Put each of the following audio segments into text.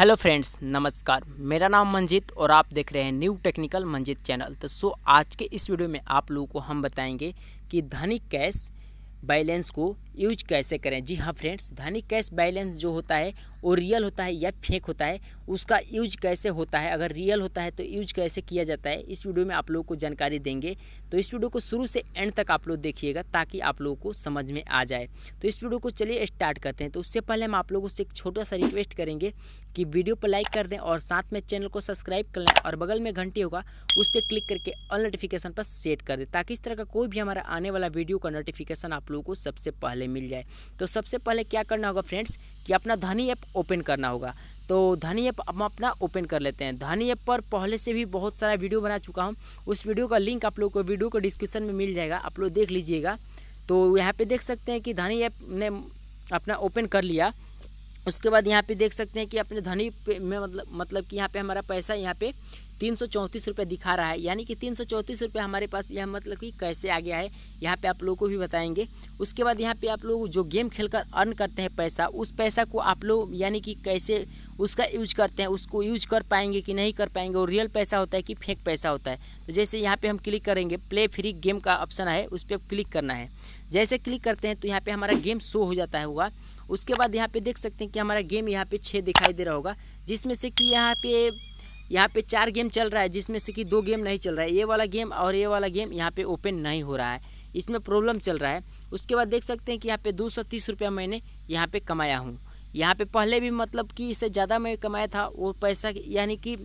hello friends नमस्कार मेरा नाम मंजीत और आप देख रहे हैं न्यू टेक्निकल मंजीत चैनल तो सो आज के इस वीडियो में आप लोगों को हम बताएंगे कि धनी कैश बैलेंस को यूज कैसे करें जी हाँ फ्रेंड्स धनी कैश बैलेंस जो होता है वो रियल होता है या फेक होता है उसका यूज कैसे होता है अगर रियल होता है तो यूज कैसे किया जाता है इस वीडियो में आप लोगों को जानकारी देंगे तो इस वीडियो को शुरू से एंड तक आप लोग देखिएगा ताकि आप लोगों को समझ में आ जाए तो इस वीडियो को चलिए स्टार्ट करते हैं तो उससे पहले हम आप लोगों से एक छोटा सा रिक्वेस्ट करेंगे कि वीडियो पर लाइक कर दें और साथ में चैनल को सब्सक्राइब कर लें और बगल में घंटी होगा उस पर क्लिक करके ऑल नोटिफिकेशन पर सेट कर दें ताकि इस तरह का कोई भी हमारा आने वाला वीडियो का नोटिफिकेशन आप लोगों को सबसे पहले पहले मिल जाए तो सबसे पहले क्या करना होगा फ्रेंड्स कि अपना धनी ऐप ओपन करना होगा तो धनी ऐप हम अपना ओपन कर लेते हैं धनी ऐप पर पहले से भी बहुत सारा वीडियो बना चुका हूँ उस वीडियो का लिंक आप लोग को वीडियो को डिस्क्रिप्शन में मिल जाएगा आप लोग देख लीजिएगा तो यहाँ पे देख सकते हैं कि धनी ऐप ने अपना ओपन कर लिया उसके बाद यहाँ पे देख सकते हैं कि अपने धनी में मतलब मतलब कि यहाँ पे हमारा पैसा यहाँ पे तीन सौ चौंतीस रुपये दिखा रहा है यानी कि तीन सौ चौंतीस रुपये हमारे पास यह मतलब कि कैसे आ गया है यहाँ पे आप लोगों को भी बताएंगे उसके बाद यहाँ पे आप लोग जो गेम खेलकर अर्न करते हैं पैसा उस पैसा को आप लोग यानी कि कैसे उसका यूज करते हैं उसको यूज कर पाएंगे कि नहीं कर पाएंगे और रियल पैसा होता है कि फेक पैसा होता है तो जैसे यहाँ पर हम क्लिक करेंगे प्ले फ्री गेम का ऑप्शन है उस पर क्लिक करना है जैसे क्लिक करते हैं तो यहाँ पर हमारा गेम शो हो जाता है होगा उसके बाद यहाँ पे देख सकते हैं कि हमारा गेम यहाँ पे छः दिखाई दे रहा होगा जिसमें से कि यहाँ पे यहाँ पे चार गेम चल रहा है जिसमें से कि दो गेम नहीं चल रहा है ये वाला गेम और ये वाला गेम यहाँ पे ओपन नहीं हो रहा है इसमें प्रॉब्लम चल रहा है उसके बाद देख सकते हैं कि यहाँ पे दो सौ तीस रुपया मैंने यहाँ पे कमाया हूँ यहाँ पे पहले भी मतलब कि इससे ज़्यादा मैं कमाया था वो पैसा यानी कि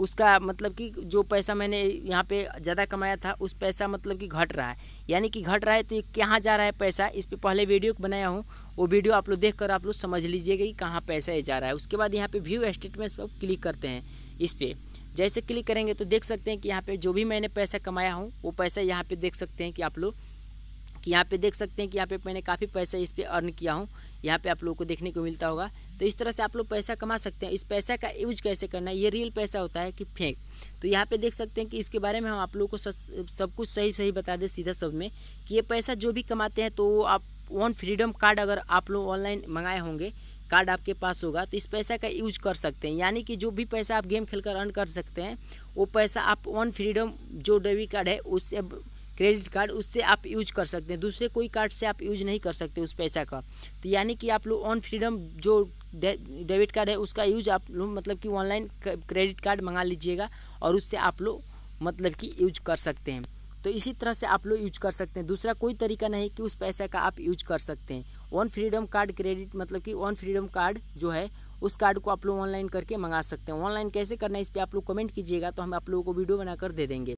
उसका मतलब कि जो पैसा मैंने यहाँ पे ज़्यादा कमाया था उस पैसा मतलब कि घट रहा है यानी कि घट रहा है तो ये कहाँ जा रहा है पैसा इस पर पहले वीडियो बनाया हूँ वो वीडियो आप लोग देख कर आप लोग समझ लीजिएगा कि कहाँ पैसा ये जा रहा है उसके बाद यहाँ पर व्यू स्टेटमेंट्स पर क्लिक करते हैं इस पर जैसे क्लिक करेंगे तो देख सकते हैं कि यहाँ पे जो भी मैंने पैसा कमाया हूँ वो पैसा यहाँ पे देख सकते हैं कि आप लोग कि यहाँ पे देख सकते हैं कि यहाँ पे मैंने काफ़ी पैसा इस पर अर्न किया हूँ यहाँ पे आप लोगों को देखने को मिलता होगा तो इस तरह से आप लोग पैसा कमा सकते हैं इस पैसा का यूज कैसे करना है ये रियल पैसा होता है कि फेंक तो यहाँ पे देख सकते हैं कि इसके बारे में हम आप लोगों को सब, सब कुछ सही सही बता दें सीधा सब में कि ये पैसा जो भी कमाते हैं तो आप वन फ्रीडम कार्ड अगर आप लोग ऑनलाइन मंगाए होंगे कार्ड आपके पास होगा तो इस पैसा का यूज कर सकते हैं यानी कि जो भी पैसा आप गेम खेलकर अर्न कर सकते हैं वो पैसा आप ऑन फ्रीडम जो डेबिट कार्ड है उससे क्रेडिट कार्ड उससे आप यूज कर सकते हैं दूसरे कोई कार्ड से आप यूज नहीं कर सकते उस पैसा का तो यानी कि आप लोग ऑन फ्रीडम जो डेबिट कार्ड है उसका यूज आप लोग मतलब कि ऑनलाइन क्रेडिट कार्ड मंगा लीजिएगा और उससे आप लोग मतलब कि यूज कर सकते हैं तो इसी तरह से आप लोग यूज कर सकते हैं दूसरा कोई तरीका नहीं कि उस पैसा का आप यूज कर सकते हैं ऑन फ्रीडम कार्ड क्रेडिट मतलब कि ऑन फ्रीडम कार्ड जो है उस कार्ड को आप लोग ऑनलाइन करके मंगा सकते हैं ऑनलाइन कैसे करना है इस पर आप लोग कमेंट कीजिएगा तो हम आप लोगों को वीडियो बनाकर दे देंगे